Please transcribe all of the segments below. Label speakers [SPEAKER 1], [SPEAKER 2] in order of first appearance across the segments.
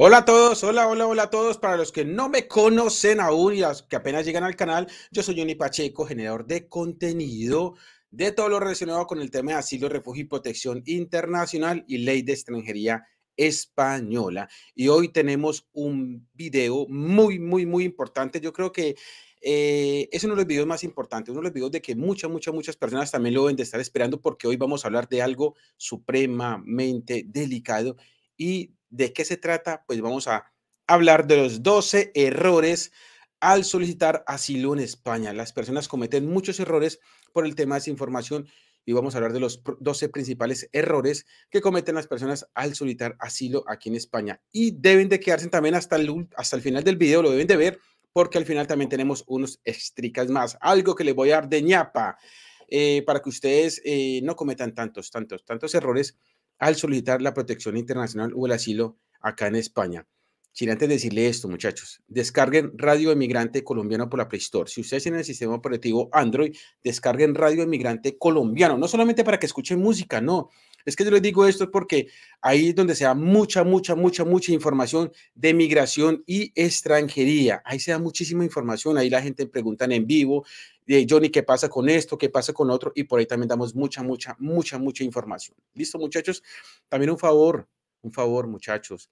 [SPEAKER 1] Hola a todos, hola, hola, hola a todos. Para los que no me conocen aún y los que apenas llegan al canal, yo soy Johnny Pacheco, generador de contenido de todo lo relacionado con el tema de asilo, refugio y protección internacional y ley de extranjería española. Y hoy tenemos un video muy, muy, muy importante. Yo creo que eh, es uno de los videos más importantes, uno de los videos de que muchas, muchas, muchas personas también lo deben de estar esperando porque hoy vamos a hablar de algo supremamente delicado y ¿De qué se trata? Pues vamos a hablar de los 12 errores al solicitar asilo en España. Las personas cometen muchos errores por el tema de información y vamos a hablar de los 12 principales errores que cometen las personas al solicitar asilo aquí en España. Y deben de quedarse también hasta el, hasta el final del video, lo deben de ver, porque al final también tenemos unos extricas más, algo que les voy a dar de ñapa. Eh, para que ustedes eh, no cometan tantos, tantos, tantos errores al solicitar la protección internacional o el asilo acá en España. Sin antes decirle esto, muchachos, descarguen Radio Emigrante Colombiano por la Play Store. Si ustedes tienen el sistema operativo Android, descarguen Radio Emigrante Colombiano, no solamente para que escuchen música, no, es que yo les digo esto porque ahí es donde se da mucha, mucha, mucha, mucha información de migración y extranjería. Ahí se da muchísima información, ahí la gente pregunta en vivo, Johnny, ¿qué pasa con esto? ¿Qué pasa con otro? Y por ahí también damos mucha, mucha, mucha, mucha información. ¿Listo, muchachos? También un favor, un favor, muchachos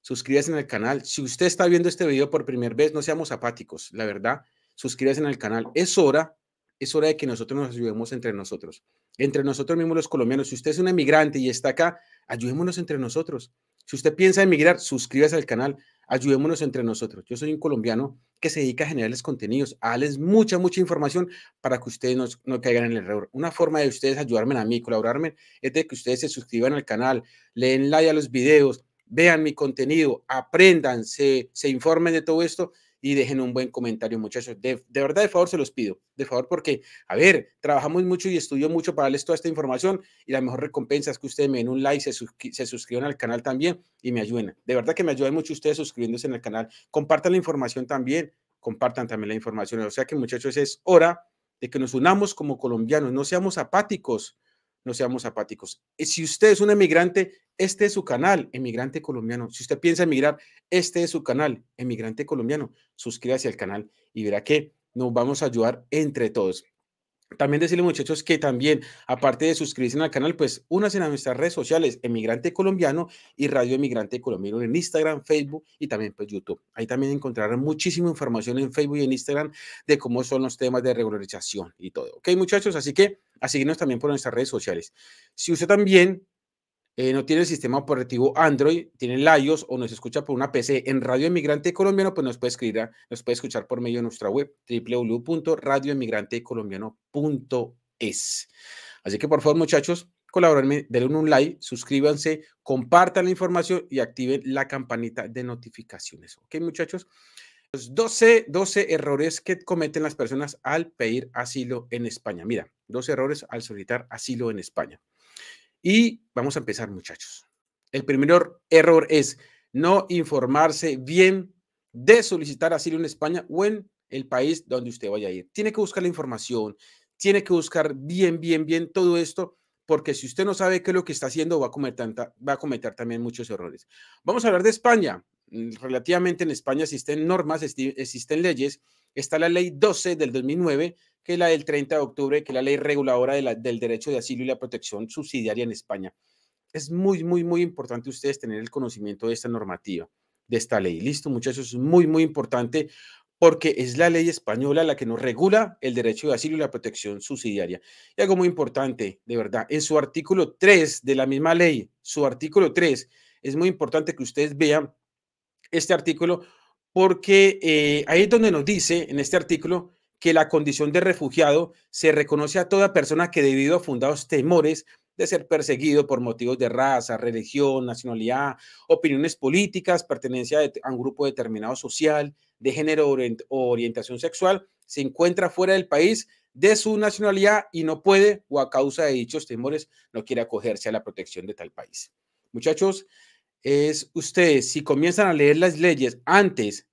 [SPEAKER 1] suscríbase en el canal. Si usted está viendo este video por primera vez, no seamos apáticos, la verdad, suscríbase en el canal. Es hora es hora de que nosotros nos ayudemos entre nosotros, entre nosotros mismos los colombianos. Si usted es un emigrante y está acá, ayudémonos entre nosotros. Si usted piensa emigrar, suscríbase al canal, ayudémonos entre nosotros. Yo soy un colombiano que se dedica a generarles contenidos, a mucha, mucha información para que ustedes no, caigan en el error. Una forma de ustedes ayudarme a mí, colaborarme, es de que ustedes se suscriban al canal, leen like a los videos, vean mi contenido, aprendan, se informen de todo esto y dejen un buen comentario, muchachos. De, verdad, de favor, se los pido, de favor, porque, a ver, trabajamos mucho y estudio mucho para darles toda esta información y la mejor recompensa es que ustedes me den un like, se, se suscriban al canal también y me ayuden. De verdad que me ayudan mucho ustedes suscribiéndose en el canal. Compartan la información también, compartan también la información. O sea que, muchachos, es hora de que nos unamos como colombianos, no seamos apáticos no seamos apáticos. Si usted es un emigrante, este es su canal, Emigrante Colombiano. Si usted piensa emigrar, este es su canal, Emigrante Colombiano. Suscríbase al canal y verá que nos vamos a ayudar entre todos. También decirle muchachos que también, aparte de suscribirse al canal, pues únanse a nuestras redes sociales, Emigrante Colombiano y Radio Emigrante Colombiano en Instagram, Facebook y también pues YouTube. Ahí también encontrarán muchísima información en Facebook y en Instagram de cómo son los temas de regularización y todo. Ok muchachos, así que a seguirnos también por nuestras redes sociales. Si usted también eh, no tiene el sistema operativo Android, tiene el iOS o nos escucha por una PC en Radio Emigrante Colombiano, pues nos puede escribir, nos puede escuchar por medio de nuestra web www.radioemigrantecolombiano.es. Así que por favor, muchachos, colaboren, denle un like, suscríbanse, compartan la información y activen la campanita de notificaciones. ¿Ok, muchachos? 12, 12 errores que cometen las personas al pedir asilo en España. Mira, 12 errores al solicitar asilo en España. Y vamos a empezar, muchachos. El primer error es no informarse bien de solicitar asilo en España o en el país donde usted vaya a ir. Tiene que buscar la información, tiene que buscar bien, bien, bien todo esto, porque si usted no sabe qué es lo que está haciendo, va a cometer, va a cometer también muchos errores. Vamos a hablar de España. Mm, relativamente en España existen normas, existen leyes. Está la ley 12 del 2009 que la del 30 de octubre, que es la ley reguladora la, del derecho de asilo y la protección subsidiaria en España. Es muy, muy, muy importante ustedes tener el conocimiento de esta normativa, de esta ley. Listo, muchachos, es muy, muy importante porque es la ley española la que nos regula el derecho de asilo y la protección subsidiaria. Y algo muy importante, de verdad, en su artículo 3 de la misma ley, su artículo 3, es muy importante que ustedes vean este artículo porque eh, ahí es donde nos dice en este artículo que la condición de refugiado se reconoce a toda persona que debido a fundados temores de ser perseguido por motivos de raza, religión, nacionalidad, opiniones políticas, pertenencia a un grupo determinado social, de género o orientación sexual, se encuentra fuera del país de su nacionalidad y no puede o a causa de dichos temores no quiere acogerse a la protección de tal país. Muchachos, es ustedes, si comienzan a leer las leyes antes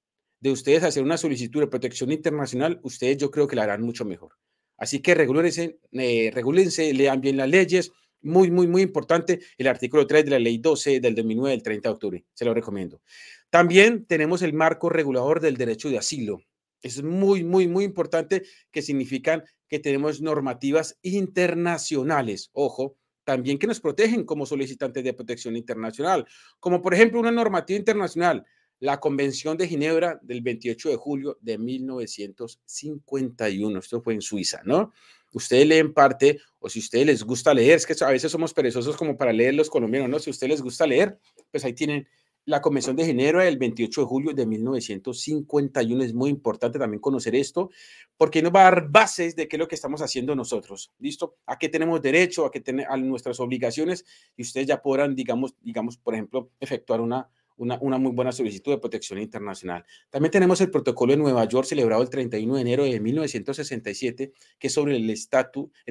[SPEAKER 1] de ustedes hacer una solicitud de protección internacional, ustedes yo creo que la harán mucho mejor. Así que regúlense, eh, lean bien las leyes. Muy, muy, muy importante el artículo 3 de la ley 12 del 2009 del 30 de octubre. Se lo recomiendo. También tenemos el marco regulador del derecho de asilo. Es muy, muy, muy importante que significan que tenemos normativas internacionales. Ojo, también que nos protegen como solicitantes de protección internacional, como por ejemplo una normativa internacional la Convención de Ginebra del 28 de julio de 1951. Esto fue en Suiza, ¿no? Ustedes leen parte, o si a ustedes les gusta leer, es que a veces somos perezosos como para leer los colombianos, ¿no? Si a ustedes les gusta leer, pues ahí tienen la Convención de Ginebra del 28 de julio de 1951. Es muy importante también conocer esto, porque nos va a dar bases de qué es lo que estamos haciendo nosotros. ¿Listo? ¿A qué tenemos derecho? ¿A qué a nuestras obligaciones? Y ustedes ya podrán, digamos, digamos, por ejemplo, efectuar una una, una, muy buena solicitud de protección internacional. También tenemos el protocolo de Nueva York celebrado el 31 de enero de 1967, que es sobre el, el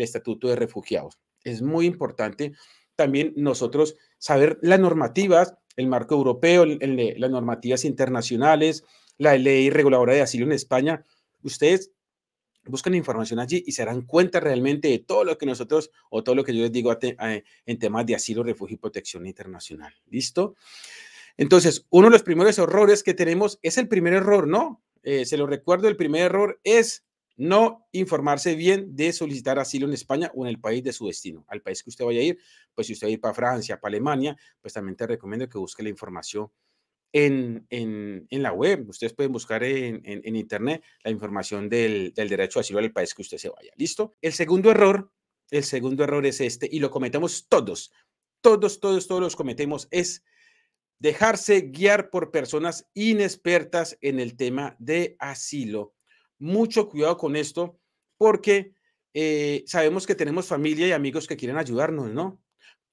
[SPEAKER 1] estatuto de refugiados. Es muy importante también nosotros saber las normativas, el marco europeo, las normativas internacionales, la ley reguladora de asilo en España. Ustedes buscan información allí y se darán cuenta realmente de todo lo que nosotros o todo lo que yo les digo en temas de asilo, refugio y protección internacional. ¿Listo? Entonces, uno de los primeros errores que tenemos es el primer error, ¿no? Eh, se lo recuerdo, el primer error es no informarse bien de solicitar asilo en España o en el país de su destino. Al país que usted vaya a ir, pues si usted va a ir para Francia, para Alemania, pues también te recomiendo que busque la información en, la web. Ustedes pueden buscar en, internet la información del, derecho a asilo al país que usted se vaya. ¿Listo? El segundo error, el segundo error es este, y lo cometemos todos, todos, todos, todos los cometemos, es dejarse guiar por personas inexpertas en el tema de asilo. Mucho cuidado con esto porque eh, sabemos que tenemos familia y amigos que quieren ayudarnos, ¿no?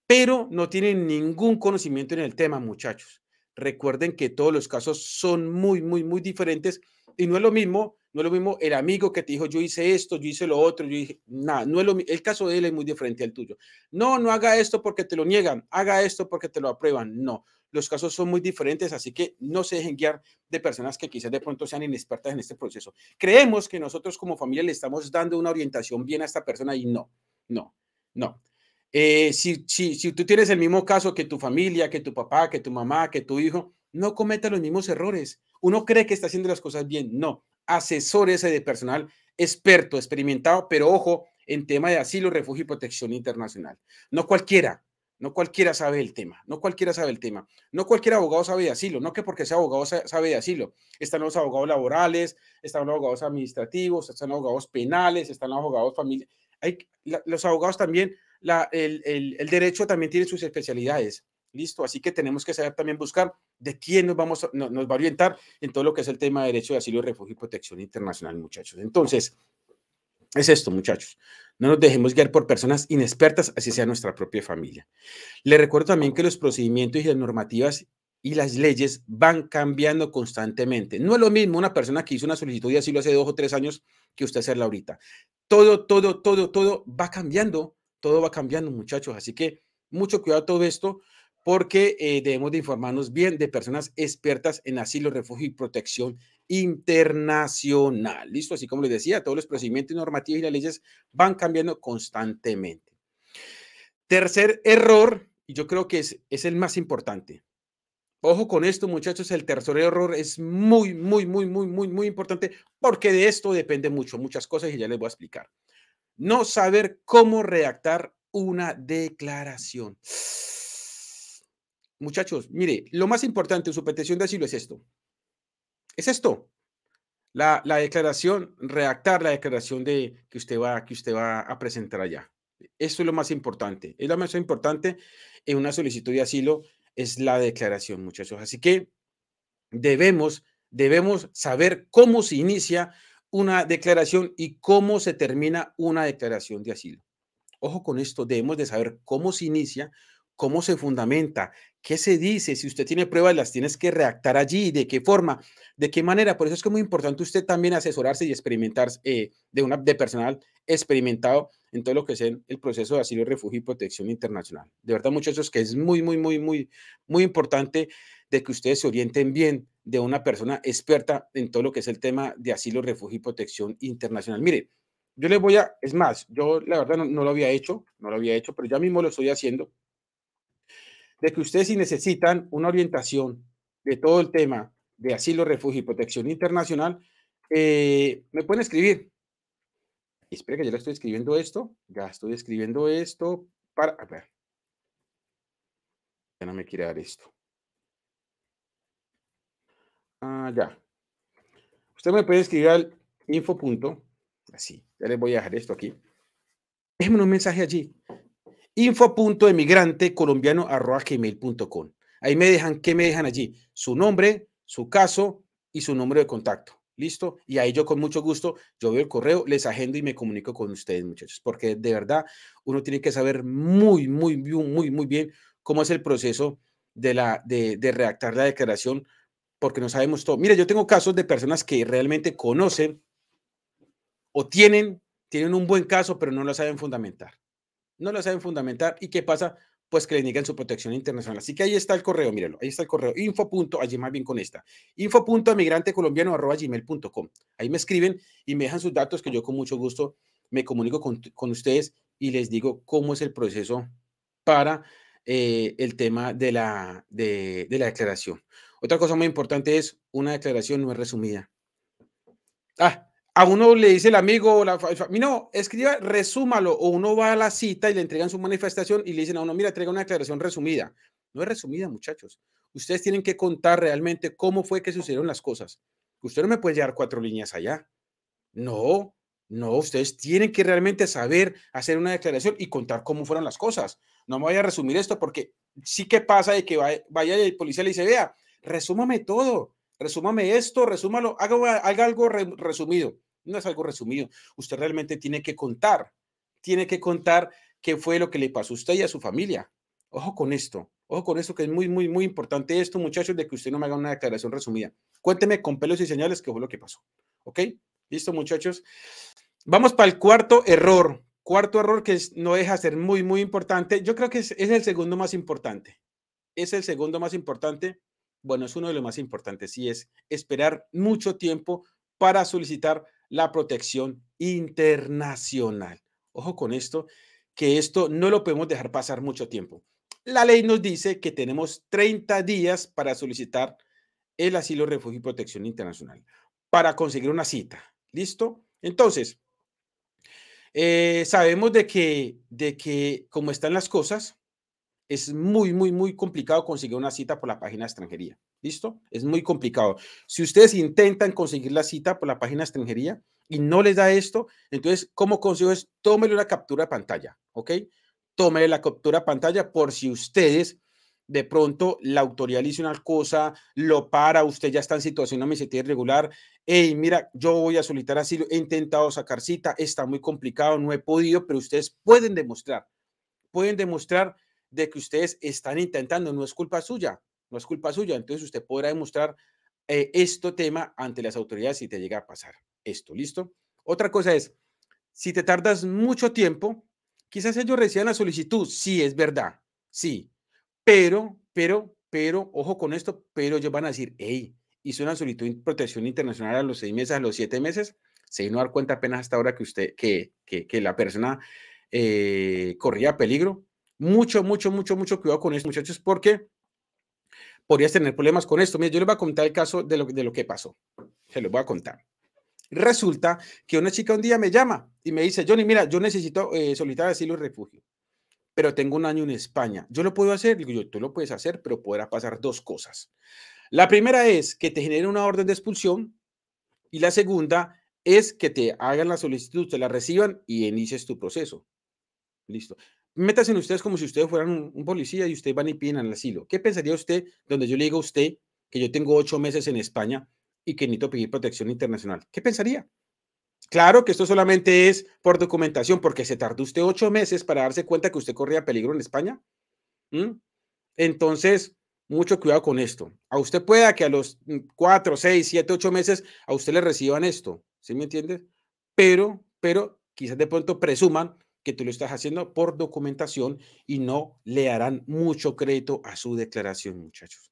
[SPEAKER 1] Pero no tienen ningún conocimiento en el tema, muchachos. Recuerden que todos los casos son muy, muy, muy diferentes y no es lo mismo, no es lo mismo el amigo que te dijo yo hice esto, yo hice lo otro, yo dije, nada, no es lo el caso de él es muy diferente al tuyo. No, no haga esto porque te lo niegan, haga esto porque te lo aprueban, no los casos son muy diferentes, así que no se dejen guiar de personas que quizás de pronto sean inexpertas en este proceso. Creemos que nosotros como familia le estamos dando una orientación bien a esta persona y no, no, no. Eh, si, tú tienes el mismo caso que tu familia, que tu papá, que tu mamá, que tu hijo, no cometa los mismos errores. Uno cree que está haciendo las cosas bien. No, asesores de personal experto, experimentado, pero ojo, en tema de asilo, refugio y protección internacional. No cualquiera, no cualquiera sabe el tema, no cualquiera sabe el tema, no cualquier abogado sabe de asilo, no que porque sea abogado sabe de asilo. Están los abogados laborales, están los abogados administrativos, están los abogados penales, están los abogados familiares. los abogados también, el, derecho también tiene sus especialidades, ¿listo? Así que tenemos que saber también buscar de quién nos, vamos, nos va a orientar en todo lo que es el tema de derecho de asilo, refugio y protección internacional, muchachos. Entonces, es esto, muchachos. No nos dejemos guiar por personas inexpertas, así sea nuestra propia familia. Le recuerdo también que los procedimientos y las normativas y las leyes van cambiando constantemente. No es lo mismo una persona que hizo una solicitud de asilo hace dos o tres años que usted hacerla ahorita. Todo, todo, todo, todo va cambiando, todo va cambiando, muchachos. Así que mucho cuidado todo esto porque eh, debemos de informarnos bien de personas expertas en asilo, refugio y protección internacional. Listo, así como les decía, todos los procedimientos normativos y las leyes van cambiando constantemente. Tercer error, y yo creo que es, es el más importante. Ojo con esto, muchachos, el tercer error es muy, muy, muy, muy, muy, muy importante porque de esto depende mucho, muchas cosas y ya les voy a explicar. No saber cómo redactar una declaración. Muchachos, mire, lo más importante en su petición de asilo es esto. Es esto. La, declaración, redactar la declaración de, que, usted va, que usted va a presentar allá. Esto es lo más importante. Es lo más importante en una solicitud de asilo, es la declaración, muchachos. Así que debemos, debemos saber cómo se inicia una declaración y cómo se termina una declaración de asilo. Ojo con esto, debemos de saber cómo se inicia cómo se fundamenta, qué se dice, si usted tiene pruebas, las tienes que reactar allí, de qué forma, de qué manera. Por eso es que es muy importante usted también asesorarse y experimentarse eh, de, una, de personal experimentado en todo lo que es el, proceso de asilo, refugio y protección internacional. De verdad, muchachos, que es muy, muy, muy, muy, muy importante de que ustedes se orienten bien de una persona experta en todo lo que es el tema de asilo, refugio y protección internacional. Mire, yo les voy a, es más, yo la verdad no lo había hecho, no lo había hecho, pero ya mismo lo estoy haciendo de que ustedes si necesitan una orientación de todo el tema de asilo, refugio y protección internacional, eh, me pueden escribir. Espera que yo le estoy escribiendo esto. Ya estoy escribiendo esto para... A ver. Ya no me quiere dar esto. Ah, ya. Usted me puede escribir al info. Punto, así. Ya les voy a dejar esto aquí. Déjenme un mensaje allí info.emigrantecolombiano.com. Ahí me dejan, ¿qué me dejan allí? Su nombre, su caso y su número de contacto. ¿Listo? Y ahí yo con mucho gusto, yo veo el correo, les agendo y me comunico con ustedes, muchachos, porque de verdad uno tiene que saber muy, muy, muy, muy bien cómo es el proceso de, la, de redactar la declaración, porque no sabemos todo. Mira, yo tengo casos de personas que realmente conocen o tienen, tienen un buen caso, pero no lo saben fundamentar no lo saben fundamentar. ¿Y qué pasa? Pues que le niegan su protección internacional. Así que ahí está el correo, mírenlo, ahí está el correo, info. Allí más bien con esta, info. colombiano arroba Ahí me escriben y me dejan sus datos que yo con mucho gusto me comunico con, con ustedes y les digo cómo es el proceso para eh, el tema de la, de, la declaración. Otra cosa muy importante es una declaración no es resumida. Ah, a uno le dice el amigo, la, no, escriba, resúmalo, o uno va a la cita y le entregan su manifestación y le dicen a uno, mira, traiga una declaración resumida. No es resumida, muchachos. Ustedes tienen que contar realmente cómo fue que sucedieron las cosas. Usted no me puede llevar cuatro líneas allá. No, no, ustedes tienen que realmente saber hacer una declaración y contar cómo fueron las cosas. No me voy a resumir esto porque sí que pasa de que vaya el policía y le dice, vea, resúmame todo, resúmame esto, resúmalo, haga, haga algo resumido. No es algo resumido. Usted realmente tiene que contar, tiene que contar qué fue lo que le pasó a usted y a su familia. Ojo con esto, ojo con esto que es muy, muy, muy importante esto, muchachos, de que usted no me haga una declaración resumida. Cuénteme con pelos y señales qué fue lo que pasó. ¿Ok? ¿Listo, muchachos? Vamos para el cuarto error. Cuarto error que no deja ser muy, muy importante. Yo creo que es, el segundo más importante. Es el segundo más importante. Bueno, es uno de los más importantes. Sí, es esperar mucho tiempo para solicitar la protección internacional. Ojo con esto, que esto no lo podemos dejar pasar mucho tiempo. La ley nos dice que tenemos 30 días para solicitar el asilo, refugio y protección internacional, para conseguir una cita. ¿Listo? Entonces, eh, sabemos de que, de que como están las cosas, es muy, muy, muy complicado conseguir una cita por la página de extranjería. ¿Listo? Es muy complicado. Si ustedes intentan conseguir la cita por la página de extranjería y no les da esto, entonces, ¿cómo consigo es, tómele una captura de pantalla, ¿ok? Tómele la captura de pantalla por si ustedes de pronto la autoridad una cosa, lo para, usted ya está en situación administrativa irregular, hey, mira, yo voy a solicitar asilo, he intentado sacar cita, está muy complicado, no he podido, pero ustedes pueden demostrar, pueden demostrar de que ustedes están intentando, no es culpa suya, no es culpa suya. Entonces usted podrá demostrar eh, este tema ante las autoridades si te llega a pasar esto, ¿listo? Otra cosa es, si te tardas mucho tiempo, quizás ellos reciban la solicitud, sí, es verdad, sí, pero, pero, pero, ojo con esto, pero ellos van a decir, hey, hizo una solicitud de protección internacional a los seis meses, a los siete meses, se vino a dar cuenta apenas hasta ahora que usted, que, que, que la persona eh, corría peligro, mucho, mucho, mucho, mucho cuidado con esto, muchachos, porque podrías tener problemas con esto. Mira, yo les voy a contar el caso de lo, que pasó. Se lo voy a contar. Resulta que una chica un día me llama y me dice, Johnny, mira, yo necesito eh, solicitar asilo y refugio, pero tengo un año en España. ¿Yo lo puedo hacer? Digo yo, tú lo puedes hacer, pero podrá pasar dos cosas. La primera es que te genere una orden de expulsión y la segunda es que te hagan la solicitud, te la reciban y inicies tu proceso. Listo en ustedes como si ustedes fueran un, policía y ustedes van y piden el asilo. ¿Qué pensaría usted donde yo le digo a usted que yo tengo ocho meses en España y que necesito pedir protección internacional? ¿Qué pensaría? Claro que esto solamente es por documentación, porque se tardó usted ocho meses para darse cuenta que usted corría peligro en España. ¿Mm? Entonces, mucho cuidado con esto. A usted pueda que a los mm, cuatro, seis, siete, ocho meses a usted le reciban esto, ¿sí me entiende? Pero, pero quizás de pronto presuman que tú lo estás haciendo por documentación y no le harán mucho crédito a su declaración, muchachos.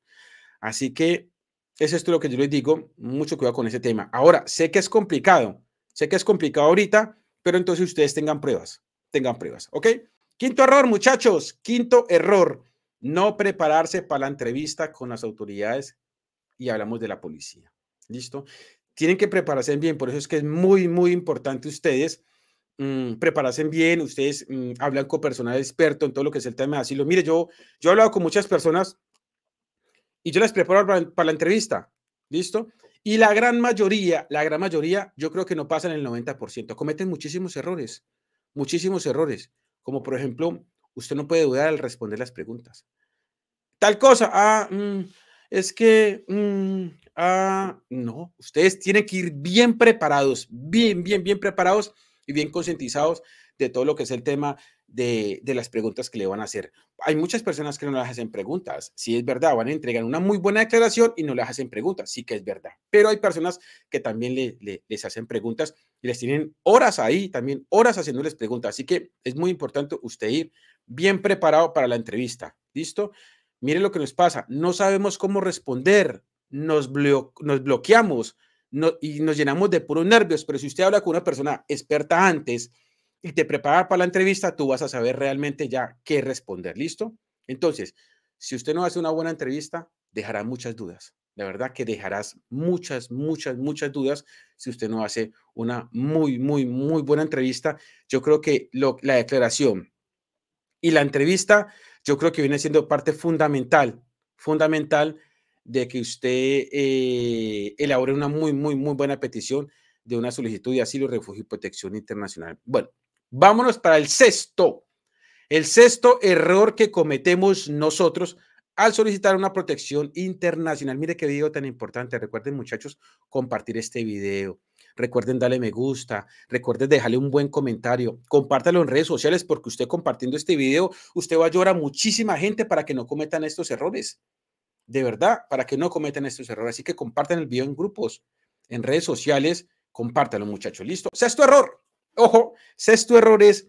[SPEAKER 1] Así que eso es lo que yo les digo, mucho cuidado con ese tema. Ahora, sé que es complicado, sé que es complicado ahorita, pero entonces ustedes tengan pruebas, tengan pruebas, ¿ok? Quinto error, muchachos, quinto error, no prepararse para la entrevista con las autoridades y hablamos de la policía, ¿listo? Tienen que prepararse bien, por eso es que es muy, muy importante ustedes Mm, preparasen bien, ustedes mm, hablan con personal experto en todo lo que es el tema de asilo. Mire, yo, yo he hablado con muchas personas y yo las preparo para, la entrevista, ¿listo? Y la gran mayoría, la gran mayoría, yo creo que no pasan el 90%, cometen muchísimos errores, muchísimos errores, como por ejemplo, usted no puede dudar al responder las preguntas. Tal cosa, ah, mm, es que, ah, no, ustedes tienen que ir bien preparados, bien, bien, bien preparados y bien concientizados de todo lo que es el tema de, las preguntas que le van a hacer. Hay muchas personas que no las hacen preguntas. Si sí, es verdad, van a entregar una muy buena declaración y no las hacen preguntas. Sí que es verdad. Pero hay personas que también les hacen preguntas y les tienen horas ahí, también horas haciéndoles preguntas. Así que es muy importante usted ir bien preparado para la entrevista. ¿Listo? Mire lo que nos pasa. No sabemos cómo responder. nos bloqueamos y nos llenamos de puros nervios, pero si usted habla con una persona experta antes y te prepara para la entrevista, tú vas a saber realmente ya qué responder, ¿listo? Entonces, si usted no hace una buena entrevista, dejará muchas dudas. La verdad que dejarás muchas, muchas, muchas dudas si usted no hace una muy, muy, muy buena entrevista. Yo creo que la declaración y la entrevista, yo creo que viene siendo parte fundamental, fundamental de que usted eh, elabore una muy, muy, muy buena petición de una solicitud de asilo, refugio y protección internacional. Bueno, vámonos para el sexto, el sexto error que cometemos nosotros al solicitar una protección internacional. Mire qué video tan importante. Recuerden, muchachos, compartir este video. Recuerden darle me gusta, recuerden dejarle un buen comentario, compártalo en redes sociales porque usted compartiendo este video, usted va a ayudar a muchísima gente para que no cometan estos errores de verdad para que no cometan estos errores. Así que compartan el video en grupos, en redes sociales, compártanlo muchachos, listo. Sexto error, ojo, sexto error es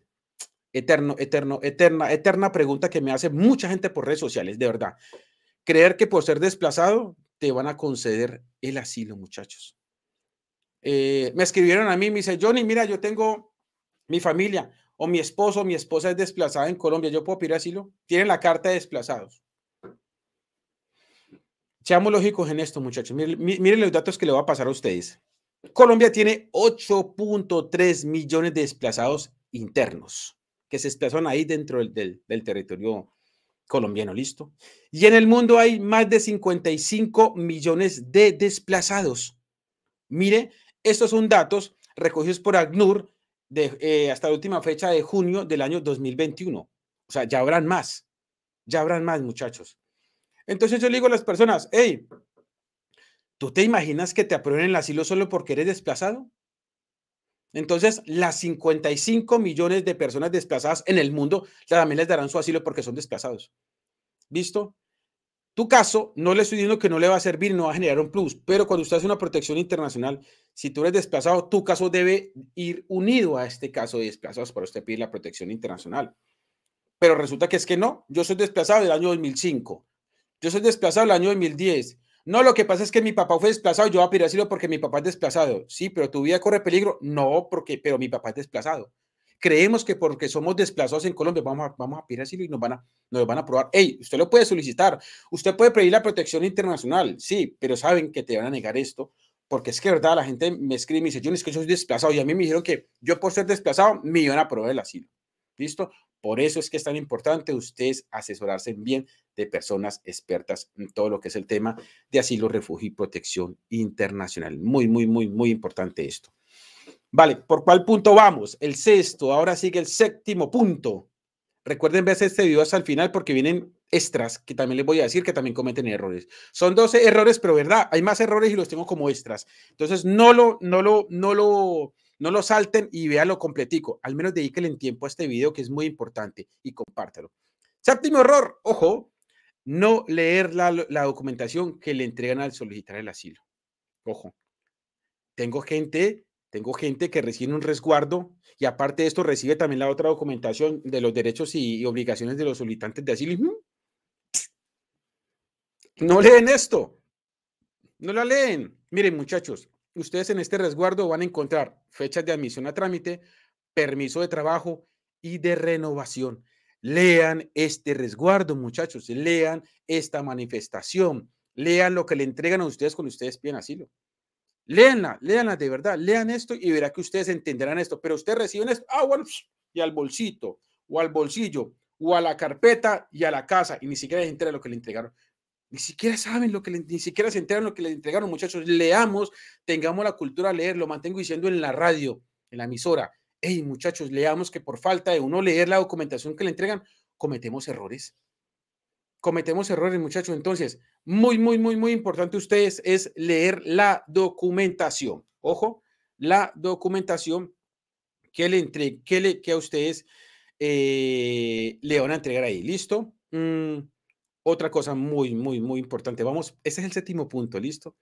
[SPEAKER 1] eterno, eterno, eterna, eterna pregunta que me hace mucha gente por redes sociales, de verdad. Creer que por ser desplazado te van a conceder el asilo, muchachos. Eh, me escribieron a mí, me dice, Johnny, mira, yo tengo mi familia o mi esposo, mi esposa es desplazada en Colombia, ¿yo puedo pedir asilo? Tienen la carta de desplazados. Seamos lógicos en esto, muchachos. Miren, los datos que le voy a pasar a ustedes. Colombia tiene 8.3 millones de desplazados internos que se desplazan ahí dentro del, territorio colombiano, listo. Y en el mundo hay más de 55 millones de desplazados. Mire, estos son datos recogidos por ACNUR eh, hasta la última fecha de junio del año 2021. O sea, ya habrán más, ya habrán más muchachos. Entonces yo le digo a las personas, hey, ¿tú te imaginas que te aprueben el asilo solo porque eres desplazado? Entonces, las 55 millones de personas desplazadas en el mundo también les darán su asilo porque son desplazados. ¿Visto? Tu caso, no le estoy diciendo que no le va a servir, no va a generar un plus, pero cuando usted hace una protección internacional, si tú eres desplazado, tu caso debe ir unido a este caso de desplazados para usted pedir la protección internacional. Pero resulta que es que no, yo soy desplazado del año 2005 yo soy desplazado el año 2010. No, lo que pasa es que mi papá fue desplazado, yo voy a pedir asilo porque mi papá es desplazado. Sí, pero tu vida corre peligro. No, porque, pero mi papá es desplazado. Creemos que porque somos desplazados en Colombia vamos a, vamos a pedir asilo y nos van a, nos van a probar. Hey, usted lo puede solicitar, usted puede pedir la protección internacional, sí, pero saben que te van a negar esto, porque es que verdad la gente me escribe y me dice, yo es que soy desplazado y a mí me dijeron que yo por ser desplazado me iban a probar el asilo. ¿Listo? Por eso es que es tan importante ustedes asesorarse bien de personas expertas en todo lo que es el tema de asilo, refugio y protección internacional. Muy, muy, muy, muy importante esto. Vale, ¿por cuál punto vamos? El sexto, ahora sigue el séptimo punto. Recuerden ver este video hasta el final porque vienen extras que también les voy a decir que también cometen errores. Son 12 errores, pero verdad, hay más errores y los tengo como extras. Entonces, no lo, no lo, no lo, no lo salten y véanlo completico. Al menos dedíquenle tiempo a este video que es muy importante y compártelo. Séptimo error, ojo, no leer la, documentación que le entregan al solicitar el asilo. Ojo, tengo gente, tengo gente que recibe un resguardo y aparte de esto recibe también la otra documentación de los derechos y, y obligaciones de los solicitantes de asilo. Mm, no leen esto, no la leen. Miren muchachos, Ustedes en este resguardo van a encontrar fechas de admisión a trámite, permiso de trabajo y de renovación. Lean este resguardo, muchachos, lean esta manifestación, lean lo que le entregan a ustedes cuando ustedes piden asilo. Leanla, leanla de verdad, lean esto y verá que ustedes entenderán esto, pero ustedes reciben esto, ah, bueno, y al bolsito, o al bolsillo, o a la carpeta y a la casa, y ni siquiera les entera lo que le entregaron. Ni siquiera saben lo que ni siquiera se enteran lo que le entregaron, muchachos. Leamos, tengamos la cultura de leer, lo mantengo diciendo en la radio, en la emisora. Hey, muchachos, leamos que por falta de uno leer la documentación que le entregan, cometemos errores. Cometemos errores, muchachos. Entonces, muy, muy, muy, muy importante ustedes es leer la documentación. Ojo, la documentación que, le que, le, que a ustedes eh, le van a entregar ahí. ¿Listo? Mm, otra cosa muy, muy, muy importante. Vamos, ese es el séptimo punto, ¿listo?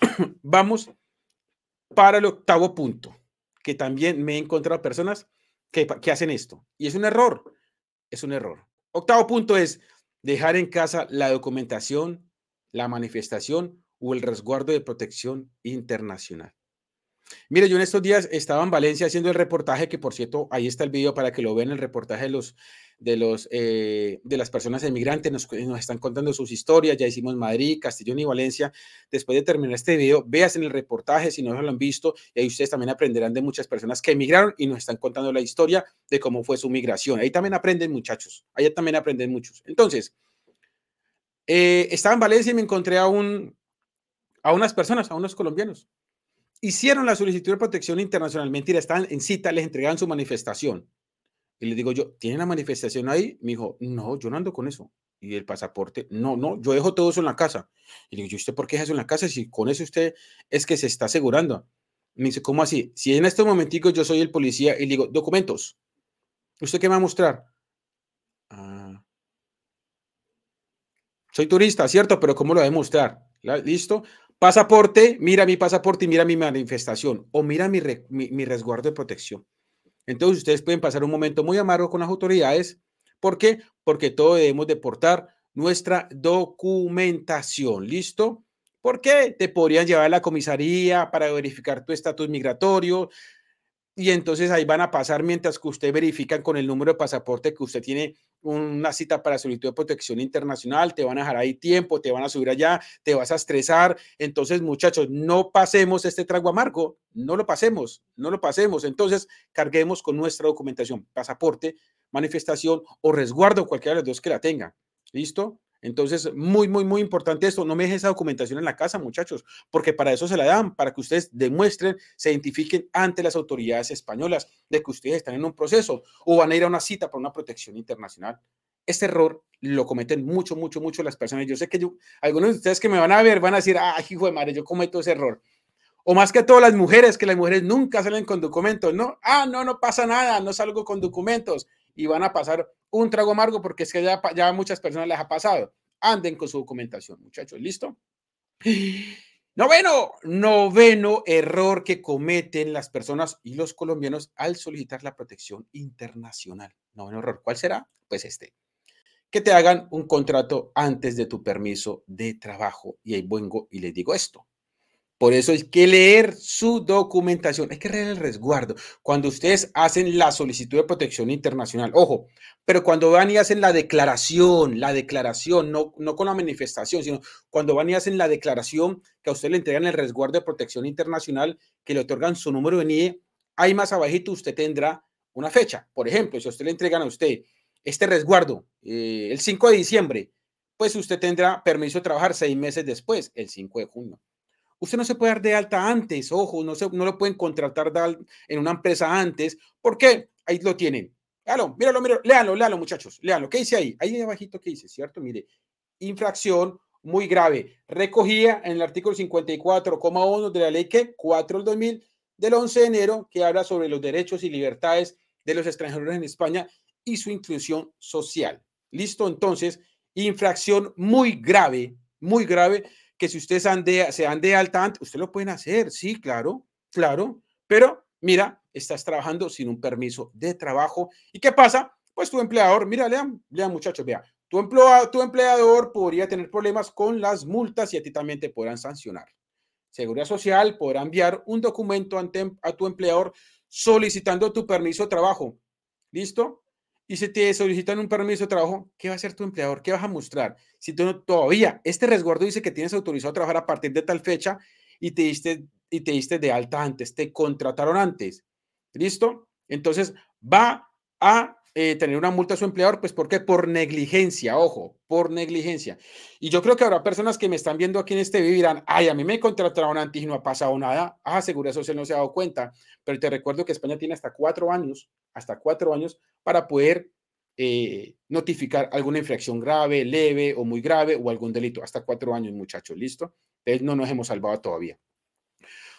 [SPEAKER 1] Vamos para el octavo punto, que también me he encontrado personas que, que hacen esto. Y es un error, es un error. Octavo punto es dejar en casa la documentación, la manifestación o el resguardo de protección internacional. Mire, yo en estos días estaba en Valencia haciendo el reportaje, que por cierto, ahí está el video para que lo vean, el reportaje de los de, los, eh, de las personas emigrantes, nos, eh, nos, están contando sus historias, ya hicimos Madrid, Castellón y Valencia. Después de terminar este video, veas en el reportaje si no lo han visto y ahí ustedes también aprenderán de muchas personas que emigraron y nos están contando la historia de cómo fue su migración. Ahí también aprenden muchachos, ahí también aprenden muchos. Entonces, eh, estaba en Valencia y me encontré a, un, a unas personas, a unos colombianos. Hicieron la solicitud de protección internacional, mentira, estaban en cita, les entregaban su manifestación y le digo yo, ¿tiene la manifestación ahí? Me dijo, no, yo no ando con eso. Y el pasaporte, no, no, yo dejo todo eso en la casa. Y le digo, ¿y usted por qué deja eso en la casa si con eso usted es que se está asegurando? Me dice, ¿cómo así? Si en este momentico yo soy el policía y le digo, documentos, ¿usted qué me va a mostrar? Ah. soy turista, ¿cierto? Pero ¿cómo lo va a mostrar? ¿Listo? Pasaporte, mira mi pasaporte y mira mi manifestación o mira mi resguardo de protección. Entonces ustedes pueden pasar un momento muy amargo con las autoridades. ¿Por qué? Porque todos debemos deportar nuestra documentación. ¿Listo? Porque te podrían llevar a la comisaría para verificar tu estatus migratorio. Y entonces ahí van a pasar mientras que usted verifican con el número de pasaporte que usted tiene una cita para solicitud de protección internacional, te van a dejar ahí tiempo, te van a subir allá, te vas a estresar. Entonces, muchachos, no pasemos este trago amargo, no lo pasemos, no lo pasemos. Entonces, carguemos con nuestra documentación, pasaporte, manifestación o resguardo, cualquiera de los dos que la tenga. ¿Listo? Entonces, muy, muy, muy importante esto. No me dejen esa documentación en la casa, muchachos, porque para eso se la dan, para que ustedes demuestren, se identifiquen ante las autoridades españolas de que ustedes están en un proceso o van a ir a una cita para una protección internacional. Este error lo cometen mucho, mucho, mucho las personas. Yo sé que yo, algunos de ustedes que me van a ver van a decir, ah, hijo de madre, yo cometo ese error. O más que todo las mujeres, que las mujeres nunca salen con documentos, ¿no? Ah, no, no pasa nada, no salgo con documentos y van a pasar un trago amargo porque es que ya, ya muchas personas les ha pasado. Anden con su documentación, muchachos, ¿listo? Noveno, noveno error que cometen las personas y los colombianos al solicitar la protección internacional. Noveno error, ¿cuál será? Pues este, que te hagan un contrato antes de tu permiso de trabajo. Y ahí vengo y les digo esto. Por eso hay que leer su documentación, hay que leer el resguardo. Cuando ustedes hacen la solicitud de protección internacional, ojo, pero cuando van y hacen la declaración, la declaración, no, no con la manifestación, sino cuando van y hacen la declaración que a usted le entregan el resguardo de protección internacional, que le otorgan su número de NIE, ahí más abajito usted tendrá una fecha. Por ejemplo, si a usted le entregan a usted este resguardo eh, el 5 de diciembre, pues usted tendrá permiso de trabajar seis meses después, el 5 de junio. Usted no se puede dar de alta antes, ojo, no, se, no lo pueden contratar en una empresa antes. ¿Por qué? Ahí lo tienen. Léalo, míralo, míralo, léalo, léalo, muchachos, léalo. ¿Qué dice ahí? Ahí abajito, ¿qué dice? ¿Cierto? Mire, infracción muy grave, recogía en el artículo 54,1 de la ley que 4 del 2000 del 11 de enero, que habla sobre los derechos y libertades de los extranjeros en España y su inclusión social. Listo, entonces, infracción muy grave, muy grave, que si ustedes se dan de alta antes, lo pueden hacer, sí, claro, claro, pero mira, estás trabajando sin un permiso de trabajo. ¿Y qué pasa? Pues tu empleador, mira, lea muchachos, vea, tu, tu empleador podría tener problemas con las multas y a ti también te podrán sancionar. Seguridad Social podrá enviar un documento a tu empleador solicitando tu permiso de trabajo. ¿Listo? y se te solicitan un permiso de trabajo, ¿qué va a hacer tu empleador? ¿Qué vas a mostrar? Si tú no, todavía, este resguardo dice que tienes autorizado a trabajar a partir de tal fecha y te diste, y te diste de alta antes, te contrataron antes. ¿Listo? Entonces, va a eh, tener una multa a su empleador, pues ¿por qué? Por negligencia, ojo, por negligencia. Y yo creo que habrá personas que me están viendo aquí en este video dirán, ay, a mí me contrataron antes y no ha pasado nada. Ah, Seguridad Social no se ha dado cuenta, pero te recuerdo que España tiene hasta cuatro años, hasta cuatro años para poder eh, notificar alguna infracción grave, leve o muy grave o algún delito. Hasta cuatro años, muchachos, ¿listo? Entonces no nos hemos salvado todavía.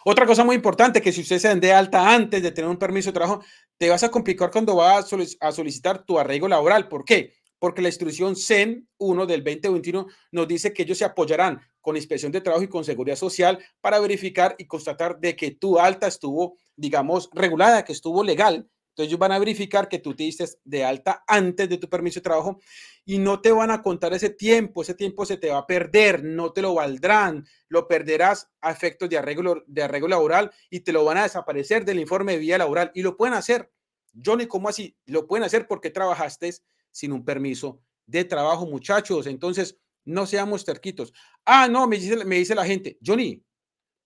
[SPEAKER 1] Otra cosa muy importante, que si usted se den de alta antes de tener un permiso de trabajo, te vas a complicar cuando vas a solicitar tu arraigo laboral. ¿Por qué? Porque la instrucción CEN 1 del 2021 nos dice que ellos se apoyarán con inspección de trabajo y con seguridad social para verificar y constatar de que tu alta estuvo, digamos, regulada, que estuvo legal entonces ellos van a verificar que tú te diste de alta antes de tu permiso de trabajo y no te van a contar ese tiempo, ese tiempo se te va a perder, no te lo valdrán, lo perderás a efectos de arreglo, de arreglo laboral y te lo van a desaparecer del informe de vía laboral y lo pueden hacer. Johnny, ¿cómo así? Lo pueden hacer porque trabajaste sin un permiso de trabajo, muchachos. Entonces, no seamos terquitos. Ah, no, me dice la gente, Johnny,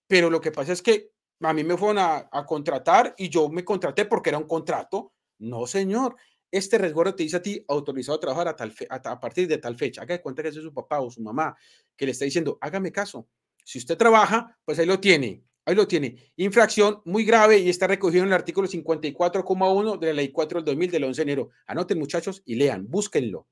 [SPEAKER 1] pero lo que pasa es que a mí me fueron a, contratar y yo me contraté porque era un contrato. No, señor. Este resguardo te dice a ti autorizado a trabajar a, partir de tal fecha. Haga de cuenta que es su papá o su mamá que le está diciendo, hágame caso. Si usted trabaja, pues ahí lo tiene. Ahí lo tiene. Infracción muy grave y está recogido en el artículo 54,1 de la ley 4 del 2000 del 11 de enero. Anoten muchachos y lean, búsquenlo.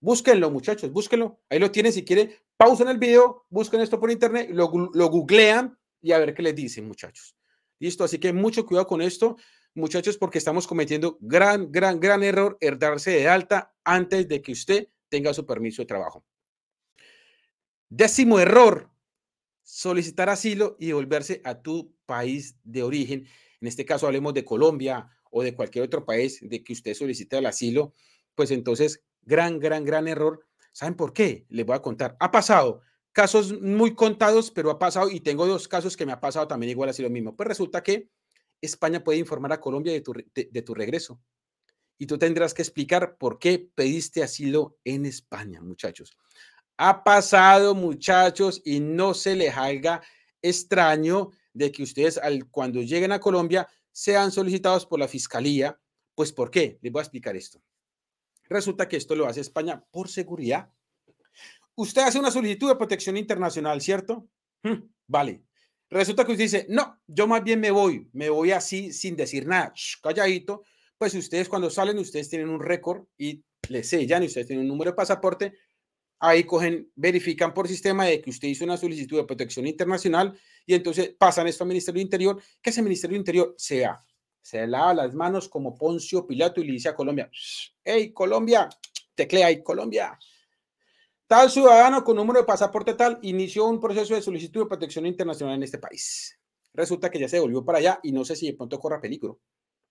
[SPEAKER 1] Búsquenlo muchachos, búsquenlo. Ahí lo tienen si quieren. Pausen el video, busquen esto por internet, lo, lo googlean y a ver qué les dicen, muchachos. Listo, así que mucho cuidado con esto, muchachos, porque estamos cometiendo gran, gran, gran error herdarse de alta antes de que usted tenga su permiso de trabajo. Décimo error, solicitar asilo y volverse a tu país de origen. En este caso hablemos de Colombia o de cualquier otro país de que usted solicite el asilo, pues entonces, gran, gran, gran error. ¿Saben por qué? Les voy a contar. Ha pasado casos muy contados, pero ha pasado y tengo dos casos que me ha pasado también igual así lo mismo. Pues resulta que España puede informar a Colombia de tu, regreso y tú tendrás que explicar por qué pediste asilo en España, muchachos. Ha pasado, muchachos, y no se les haga extraño de que ustedes al, cuando lleguen a Colombia sean solicitados por la fiscalía. Pues ¿por qué? Les voy a explicar esto. Resulta que esto lo hace España por seguridad usted hace una solicitud de protección internacional, ¿cierto? Hm, vale. Resulta que usted dice, no, yo más bien me voy, me voy así sin decir nada, calladito. Pues ustedes cuando salen, ustedes tienen un récord y le sellan y ustedes tienen un número de pasaporte. Ahí cogen, verifican por sistema de que usted hizo una solicitud de protección internacional y entonces pasan esto al Ministerio del Interior, que ese Ministerio del Interior sea, se lava las manos como Poncio Pilato y le dice a Colombia, hey Colombia, teclea ahí Colombia, Tal ciudadano con número de pasaporte tal inició un proceso de solicitud de protección internacional en este país. Resulta que ya se volvió para allá y no sé si de pronto corra peligro.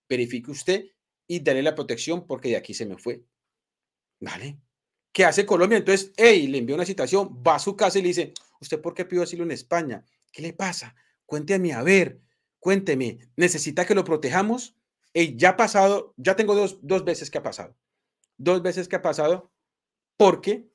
[SPEAKER 1] Verifique usted y dale la protección porque de aquí se me fue. ¿Vale? ¿Qué hace Colombia? Entonces, hey, le envió una citación, va a su casa y le dice, ¿usted por qué pidió asilo en España? ¿Qué le pasa? Cuénteme, a ver, cuénteme, ¿necesita que lo protejamos? Hey, ya ha pasado, ya tengo dos, dos veces que ha pasado. Dos veces que ha pasado porque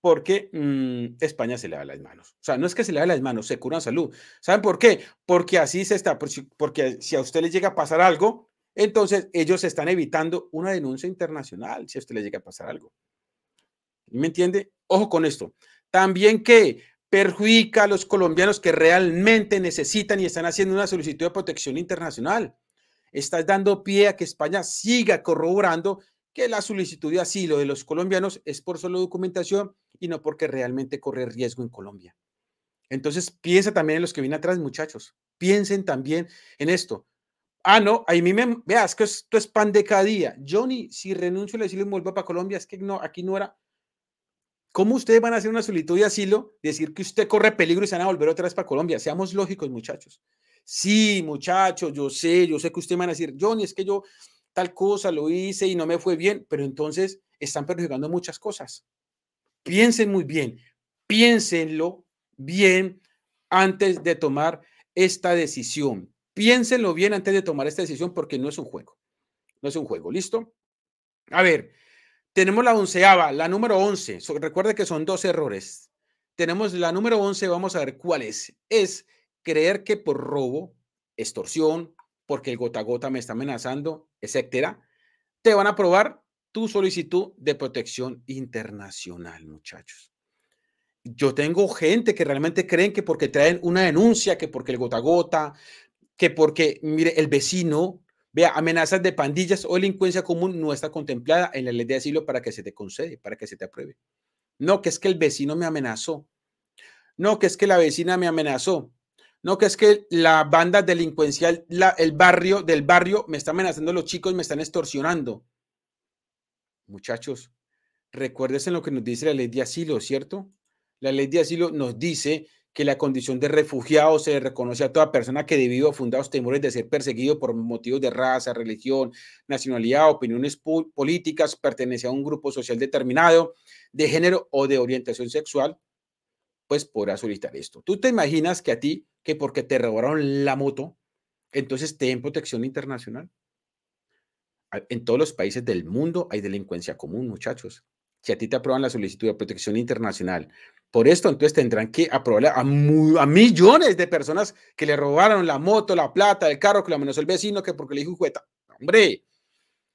[SPEAKER 1] porque mm, España se le da las manos. O sea, no es que se le va las manos, se curan salud. ¿Saben por qué? Porque así se está, porque si a usted le llega a pasar algo, entonces ellos están evitando una denuncia internacional si a usted le llega a pasar algo. ¿Me entiende? Ojo con esto. También que perjudica a los colombianos que realmente necesitan y están haciendo una solicitud de protección internacional. Estás dando pie a que España siga corroborando que la solicitud de asilo de los colombianos es por solo documentación y no porque realmente corre riesgo en Colombia. Entonces, piensa también en los que vienen atrás, muchachos. Piensen también en esto. Ah, no, a mí me veas que esto es pan de cada día. Johnny, si renuncio al asilo y vuelvo para Colombia, es que no, aquí no era. ¿Cómo ustedes van a hacer una solicitud de asilo, decir que usted corre peligro y se van a volver otra vez para Colombia? Seamos lógicos, muchachos. Sí, muchachos, yo sé, yo sé que ustedes van a decir, Johnny, es que yo tal cosa, lo hice y no me fue bien, pero entonces están perjudicando muchas cosas. Piensen muy bien, piénsenlo bien antes de tomar esta decisión. Piénsenlo bien antes de tomar esta decisión porque no es un juego. No es un juego, ¿listo? A ver, tenemos la onceava, la número once. Recuerde que son dos errores. Tenemos la número once, vamos a ver cuál es. Es creer que por robo, extorsión, porque el gota gota me está amenazando, etcétera, te van a aprobar tu solicitud de protección internacional, muchachos. Yo tengo gente que realmente creen que porque traen una denuncia, que porque el gota gota, que porque, mire, el vecino, vea, amenazas de pandillas o delincuencia común no está contemplada en la ley de asilo para que se te concede, para que se te apruebe. No, que es que el vecino me amenazó. No, que es que la vecina me amenazó. No, que es que la banda delincuencial, el barrio del barrio me está amenazando los chicos, me están extorsionando. Muchachos, recuérdense lo que nos dice la ley de asilo, ¿cierto? La ley de asilo nos dice que la condición de refugiado se reconoce a toda persona que debido a fundados temores de ser perseguido por motivos de raza, religión, nacionalidad, opiniones políticas, pertenece a un grupo social determinado, de género o de orientación sexual, pues podrá solicitar esto. ¿Tú te imaginas que a ti, que porque te robaron la moto, entonces te den protección internacional? Ah, en todos los países del mundo hay delincuencia común, muchachos. Si a ti te aprueban la solicitud de protección internacional, por esto entonces tendrán que aprobar a, millones de personas que le robaron la moto, la plata, el carro, que lo amenazó el vecino, que porque le dijo jugueta. Hombre,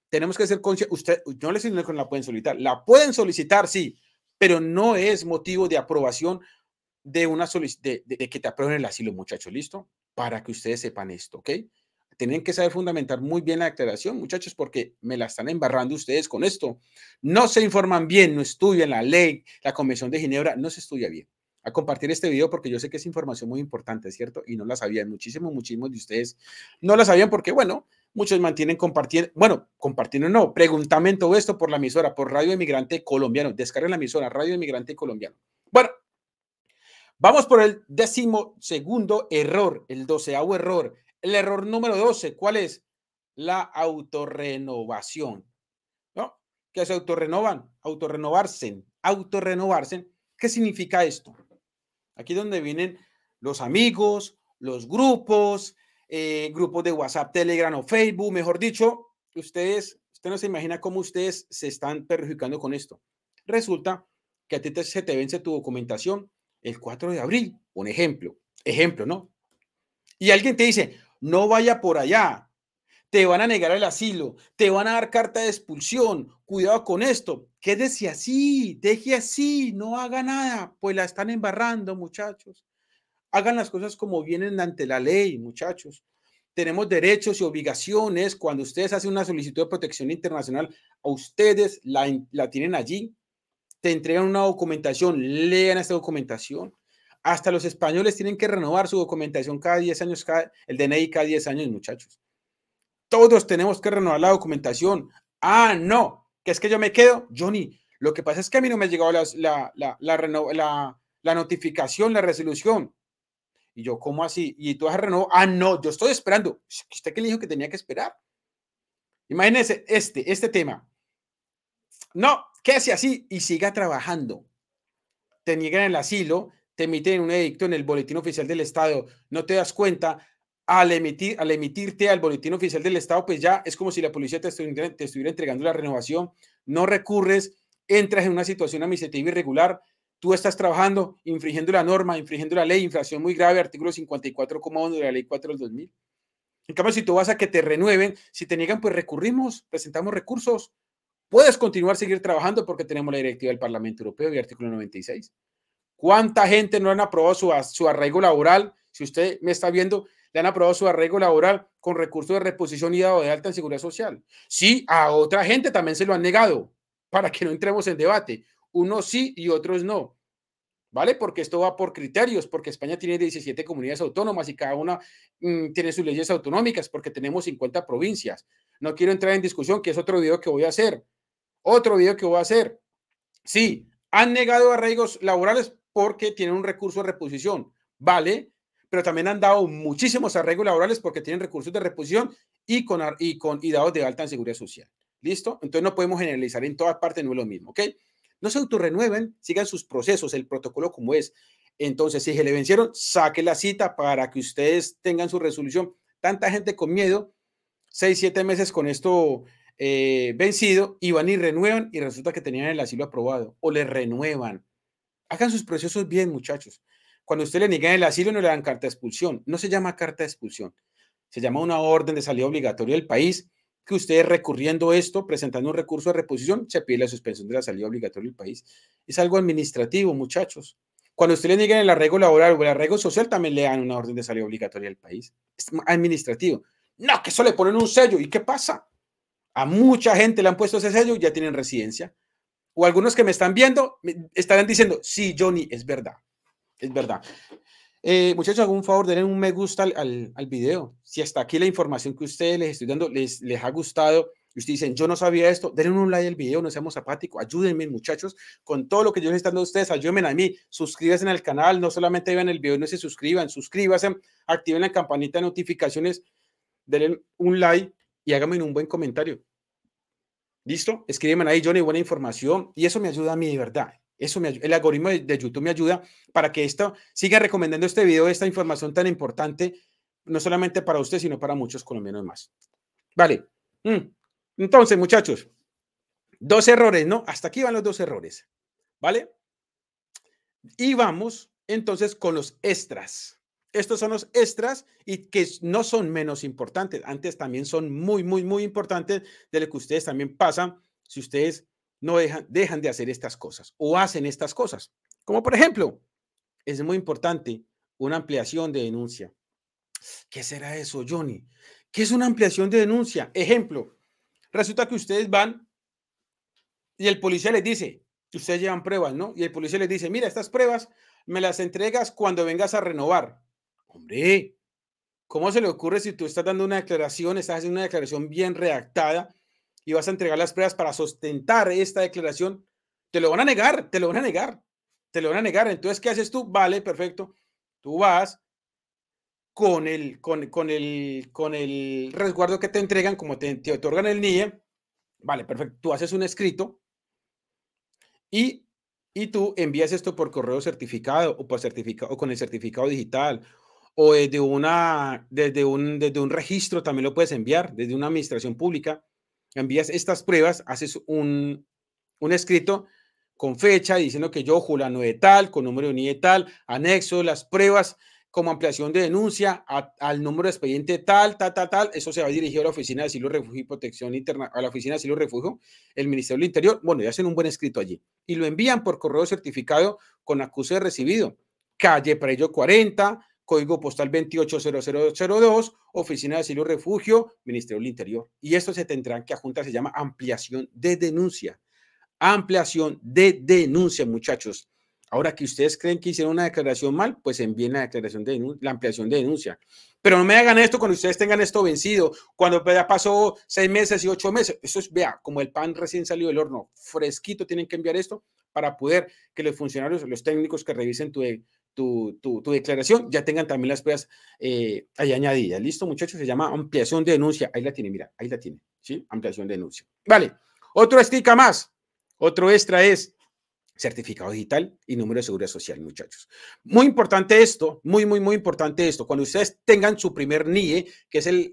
[SPEAKER 1] tenemos que ser conscientes. Usted, no les digo que no la pueden solicitar. La pueden solicitar, sí, pero no es motivo de aprobación de una solicitud de, que te aprueben el asilo, muchachos, ¿listo? Para que ustedes sepan esto, ¿ok? Tienen que saber fundamentar muy bien la declaración, muchachos, porque me la están embarrando ustedes con esto. No se informan bien, no estudian la ley, la Convención de Ginebra, no se estudia bien. A compartir este video porque yo sé que es información muy importante, ¿cierto? Y no la sabían, muchísimos, muchísimos de ustedes no la sabían porque, bueno, muchos mantienen compartiendo, bueno, compartiendo no, todo esto por la emisora, por Radio Emigrante Colombiano. Descarguen la emisora, Radio Emigrante Colombiano. Bueno, Vamos por el décimo segundo error, el doceavo error. El error número doce, ¿cuál es? La autorrenovación. ¿No? ¿Qué se autorrenovan? Autorrenovarse. Autorrenovarse. ¿Qué significa esto? Aquí donde vienen los amigos, los grupos, eh, grupos de WhatsApp, Telegram o Facebook, mejor dicho, ustedes, usted no se imagina cómo ustedes se están perjudicando con esto. Resulta que a ti se te vence tu documentación, el 4 de abril, un ejemplo, ejemplo, ¿no? Y alguien te dice, no vaya por allá, te van a negar el asilo, te van a dar carta de expulsión, cuidado con esto, quédese así, deje así, no haga nada, pues la están embarrando, muchachos. Hagan las cosas como vienen ante la ley, muchachos. Tenemos derechos y obligaciones. Cuando ustedes hacen una solicitud de protección internacional, a ustedes la, la tienen allí te entregan una documentación, lean esta documentación. Hasta los españoles tienen que renovar su documentación cada 10 años, el DNI cada 10 años, muchachos. Todos tenemos que renovar la documentación. Ah, no, que es que yo me quedo. Johnny, lo que pasa es que a mí no me ha llegado la, la, la notificación, la resolución. Y yo, ¿cómo así? Y tú has renovado. Ah, no, yo estoy esperando. ¿Usted qué le dijo que tenía que esperar? Imagínense este, este tema. No, hace así y siga trabajando. Te niegan el asilo, te emiten un edicto en el boletín oficial del Estado, no te das cuenta. Al, al emitirte al boletín oficial del Estado, pues ya es como si la policía te estuviera, te estuviera entregando la renovación, no recurres, entras en una situación administrativa irregular, tú estás trabajando, infringiendo la norma, infringiendo la ley, infracción muy grave, artículo 54,1 de la ley 4 del 2000. En cambio, si tú vas a que te renueven, si te niegan, pues recurrimos, presentamos recursos, Puedes continuar seguir trabajando porque tenemos la directiva del Parlamento Europeo y artículo 96. ¿Cuánta gente no han aprobado su, su arraigo laboral? Si usted me está viendo, le han aprobado su arraigo laboral con recurso de reposición y dado de alta en seguridad social. Sí, a otra gente también se lo han negado, para que no entremos en debate. Unos sí y otros no. ¿Vale? Porque esto va por criterios, porque España tiene 17 comunidades autónomas y cada una mm, tiene sus leyes autonómicas, porque tenemos 50 provincias. No quiero entrar en discusión, que es otro video que voy a hacer, otro video que voy a hacer. Sí, han negado arreglos laborales porque tienen un recurso de reposición, ¿vale? Pero también han dado muchísimos arreglos laborales porque tienen recursos de reposición y con, y con dados de alta en seguridad social. ¿Listo? Entonces no podemos generalizar en todas partes, no es lo mismo, ¿ok? No se autorrenueven, sigan sus procesos, el protocolo como es. Entonces, si se le vencieron, saque la cita para que ustedes tengan su resolución. Tanta gente con miedo, seis, siete meses con esto eh, vencido iban y renuevan y resulta que tenían el asilo aprobado o le renuevan. Hagan sus procesos bien, muchachos. Cuando usted le niegan el asilo, no le dan carta de expulsión. No se llama carta de expulsión. Se llama una orden de salida obligatoria del país que usted recurriendo esto, presentando un recurso de reposición, se pide la suspensión de la salida obligatoria del país. Es algo administrativo, muchachos. Cuando usted le niegan el arreglo laboral o el arreglo social, también le dan una orden de salida obligatoria del país. Es administrativo. No, que eso le ponen un sello. ¿Y qué pasa? A mucha gente le han puesto ese sello y ya tienen residencia. O algunos que me están viendo estarán diciendo, sí, Johnny, es verdad, es verdad. Eh, muchachos, algún favor, denle un me gusta al, al, video. Si hasta aquí la información que ustedes les estoy dando les, les ha gustado y ustedes dicen, yo no sabía esto, denle un like al video, no seamos apáticos, ayúdenme muchachos con todo lo que yo les estoy dando a ustedes, ayúdenme a mí, suscríbanse al canal, no solamente vean el video, no se suscriban, suscríbanse, activen la campanita de notificaciones, denle un like y hágame un buen comentario. ¿Listo? Escríbeme ahí, Johnny, buena información. Y eso me ayuda a mí, de verdad. Eso el algoritmo de, YouTube me ayuda para que esto siga recomendando este video, esta información tan importante, no solamente para usted, sino para muchos colombianos más. Vale. Mm, entonces, muchachos, dos errores, ¿no? Hasta aquí van los dos errores. ¿Vale? Y vamos entonces con los extras estos son los extras y que no son menos importantes. Antes también son muy, muy, muy importantes de lo que ustedes también pasan si ustedes no dejan, dejan de hacer estas cosas o hacen estas cosas. Como por ejemplo, es muy importante una ampliación de denuncia. ¿Qué será eso, Johnny? ¿Qué es una ampliación de denuncia? Ejemplo, resulta que ustedes van y el policía les dice, ustedes llevan pruebas, ¿no? Y el policía les dice, mira, estas pruebas me las entregas cuando vengas a renovar. Hombre, ¿cómo se le ocurre si tú estás dando una declaración, estás haciendo una declaración bien redactada y vas a entregar las pruebas para sostentar esta declaración? Te lo van a negar, te lo van a negar, te lo van a negar. Entonces, ¿qué haces tú? Vale, perfecto. Tú vas con el, con, el, con el resguardo que te entregan, como te, otorgan el NIE. Vale, perfecto. Tú haces un escrito y tú envías esto por correo certificado o, por certificado, o con el certificado digital o desde, una, desde, un, desde un registro también lo puedes enviar, desde una administración pública. Envías estas pruebas, haces un, escrito con fecha diciendo que yo, Julano de tal, con número de unidad tal, anexo las pruebas como ampliación de denuncia al número de expediente tal, tal, tal, tal. Eso se va dirigido a la Oficina de Asilo, Refugio y Protección Interna, a la Oficina de Asilo, Refugio, el Ministerio del Interior. Bueno, ya hacen un buen escrito allí. Y lo envían por correo certificado con acuse de recibido. Calle Prello 40, código postal 280002, Oficina de Asilo y Refugio, Ministerio del Interior. Y esto se tendrán que adjuntar, se llama ampliación de denuncia. Ampliación de denuncia, muchachos. Ahora que ustedes creen que hicieron una declaración mal, pues envíen la declaración de denuncia, la ampliación de denuncia. Pero no me hagan esto cuando ustedes tengan esto vencido, cuando ya pasó seis meses y ocho meses. Eso es, vea, como el pan recién salió del horno, fresquito tienen que enviar esto para poder que los funcionarios, los técnicos que revisen tu, tu, declaración, ya tengan también las pruebas eh, ahí añadidas. Listo, muchachos, se llama ampliación de denuncia. Ahí la tiene, mira, ahí la tiene, ¿sí? Ampliación de denuncia. Vale, otro estica más, otro extra es certificado digital y número de seguridad social, muchachos. Muy importante esto, muy, muy, muy importante esto. Cuando ustedes tengan su primer NIE, que es el,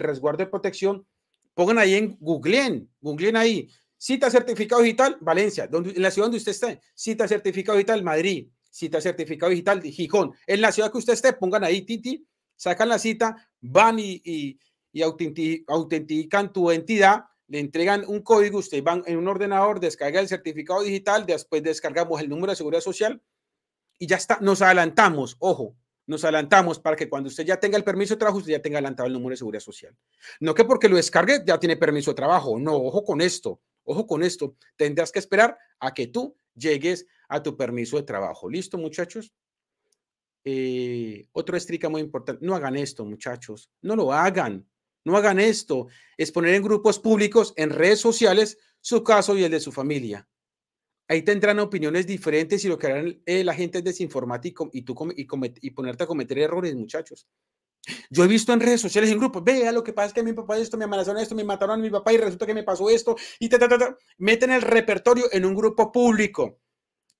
[SPEAKER 1] resguardo de protección, pongan ahí en google Google ahí, cita certificado digital, Valencia, donde, la ciudad donde usted está, cita certificado digital, Madrid, cita certificado digital de Gijón. En la ciudad que usted esté, pongan ahí, Titi, sacan la cita, van y, y, autentican tu entidad, le entregan un código, usted va en un ordenador, descarga el certificado digital, después descargamos el número de seguridad social y ya está, nos adelantamos, ojo, nos adelantamos para que cuando usted ya tenga el permiso de trabajo, usted ya tenga adelantado el número de seguridad social. No que porque lo descargue ya tiene permiso de trabajo, no, ojo con esto, ojo con esto, tendrás que esperar a que tú llegues a tu permiso de trabajo. ¿Listo, muchachos? Eh, otro estrica muy importante, no hagan esto, muchachos, no lo hagan, no hagan esto, es poner en grupos públicos, en redes sociales, su caso y el de su familia. Ahí tendrán opiniones diferentes y lo que harán eh, la gente es desinformar y, tú y, y ponerte a cometer errores, muchachos. Yo he visto en redes sociales, en grupos, vea lo que pasa es que mi papá esto, me amenazaron esto, me mataron a mi papá y resulta que me pasó esto y ta, ta, Meten el repertorio en un grupo público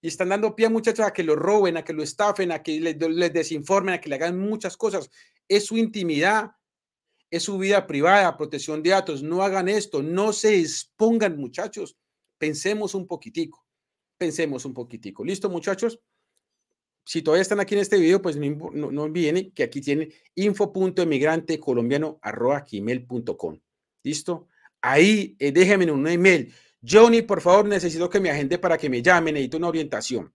[SPEAKER 1] y están dando pie a muchachos a que lo roben, a que lo estafen, a que les desinformen, a que le hagan muchas cosas. Es su intimidad, es su vida privada, protección de datos. No hagan esto, no se expongan, muchachos. Pensemos un poquitico, pensemos un poquitico. ¿Listo, muchachos? si todavía están aquí en este video, pues no, no que aquí tienen info.emigrantecolombiano.com. ¿Listo? Ahí eh, déjenme un email. Johnny, por favor, necesito que me agende para que me llame, necesito una orientación.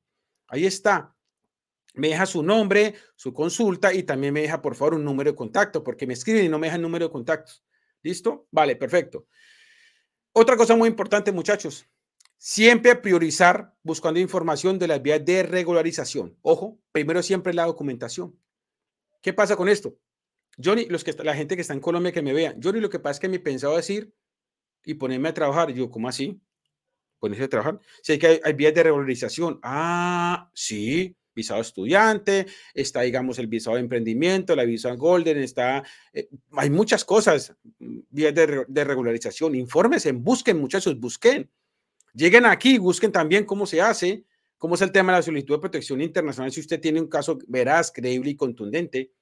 [SPEAKER 1] Ahí está. Me deja su nombre, su consulta y también me deja, por favor, un número de contacto, porque me escriben y no me dejan número de contacto. ¿Listo? Vale, perfecto. Otra cosa muy importante, muchachos. Siempre priorizar buscando información de las vías de regularización. Ojo, primero siempre la documentación. ¿Qué pasa con esto? Johnny, los que, la gente que está en Colombia que me vea, Johnny, lo que pasa es que me pensado decir y ponerme a trabajar. Yo, ¿cómo así? Ponerse a trabajar. Si hay que hay, vías de regularización. Ah, sí, visado estudiante, está, digamos, el visado de emprendimiento, la visa golden, está, eh, hay muchas cosas, mm, vías de, de, regularización, en busquen muchachos, busquen, Lleguen aquí, busquen también cómo se hace, cómo es el tema de la solicitud de protección internacional, si usted tiene un caso veraz, creíble y contundente.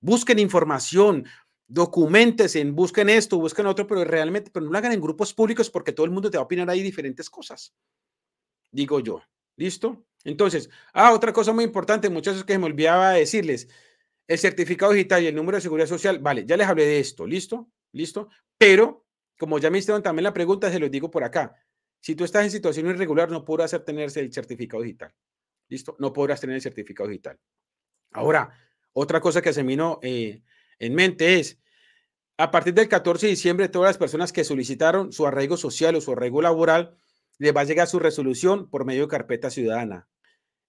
[SPEAKER 1] Busquen información, en busquen esto, busquen otro, pero realmente, pero no lo hagan en grupos públicos porque todo el mundo te va a opinar ahí diferentes cosas. Digo yo, ¿listo? Entonces, ah, otra cosa muy importante, muchachos, que me olvidaba decirles, el certificado digital y el número de seguridad social, vale, ya les hablé de esto, ¿listo? ¿Listo? Pero, como ya me hicieron también la pregunta, se los digo por acá. Si tú estás en situación irregular, no podrás obtenerse el certificado digital. ¿Listo? No podrás tener el certificado digital. Ahora, otra cosa que se me vino eh, en mente es, a partir del 14 de diciembre, todas las personas que solicitaron su arraigo social o su arraigo laboral, les va a llegar su resolución por medio de carpeta ciudadana.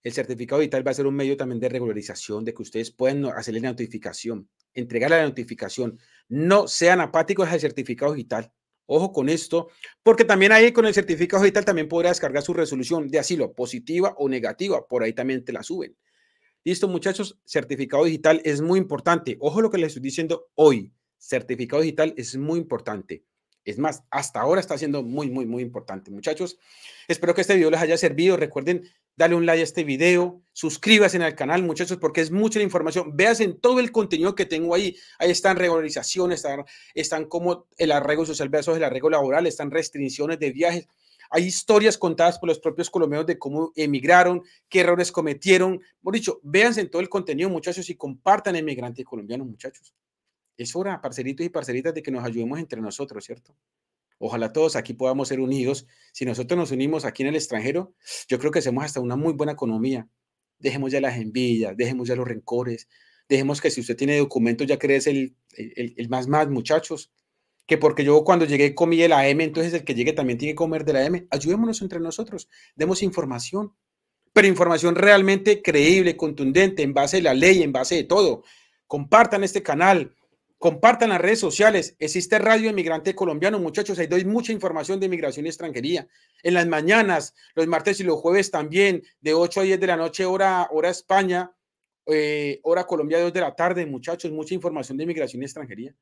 [SPEAKER 1] El certificado digital va a ser un medio también de regularización, de que ustedes puedan hacerle la notificación, entregarle la notificación. No sean apáticos al certificado digital. Ojo con esto, porque también ahí con el certificado digital también podrás descargar su resolución de asilo, positiva o negativa. Por ahí también te la suben. Listo, muchachos, certificado digital es muy importante. Ojo lo que les estoy diciendo hoy. Certificado digital es muy importante. Es más, hasta ahora está siendo muy, muy, muy importante, muchachos. Espero que este video les haya servido. Recuerden dale un like a este video, suscríbase en el canal, muchachos, porque es mucha información. información. en todo el contenido que tengo ahí. Ahí están regularizaciones, están, están como el arreglo social versus el arreglo laboral, están restricciones de viajes. Hay historias contadas por los propios colombianos de cómo emigraron, qué errores cometieron. Por dicho, véanse en todo el contenido, muchachos, y compartan emigrantes colombianos, muchachos. Es hora, parceritos y parceritas, de que nos ayudemos entre nosotros, ¿cierto? Ojalá todos aquí podamos ser unidos. Si nosotros nos unimos aquí en el extranjero, yo creo que hacemos hasta una muy buena economía. Dejemos ya las envidias, dejemos ya los rencores, dejemos que si usted tiene documentos ya crees el, el, el, más más, muchachos. Que porque yo cuando llegué comí de la M, entonces el que llegue también tiene que comer de la M. Ayudémonos entre nosotros, demos información, pero información realmente creíble, contundente, en base a la ley, en base de todo. Compartan este canal, Compartan las redes sociales. Existe Radio Inmigrante Colombiano, muchachos. Ahí doy mucha información de inmigración y extranjería. En las mañanas, los martes y los jueves también, de 8 a 10 de la noche, hora, hora España, eh, hora Colombia, 2 de la tarde, muchachos. Mucha información de inmigración y extranjería.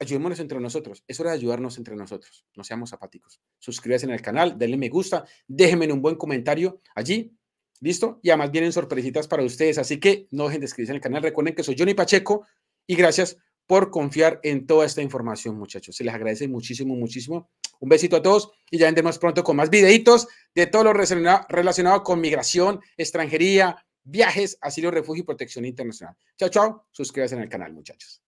[SPEAKER 1] Ayudémonos entre nosotros. Es hora de ayudarnos entre nosotros. No seamos apáticos. Suscríbanse en el canal, denle me gusta, déjenme un buen comentario allí. ¿Listo? Y además vienen sorpresitas para ustedes. Así que no dejen de suscribirse en el canal. Recuerden que soy Johnny Pacheco y gracias por confiar en toda esta información, muchachos. Se les agradece muchísimo, muchísimo. Un besito a todos y ya vendremos pronto con más videitos de todo lo relacionado con migración, extranjería, viajes, asilo, refugio y protección internacional. Chao, chao. en el canal, muchachos.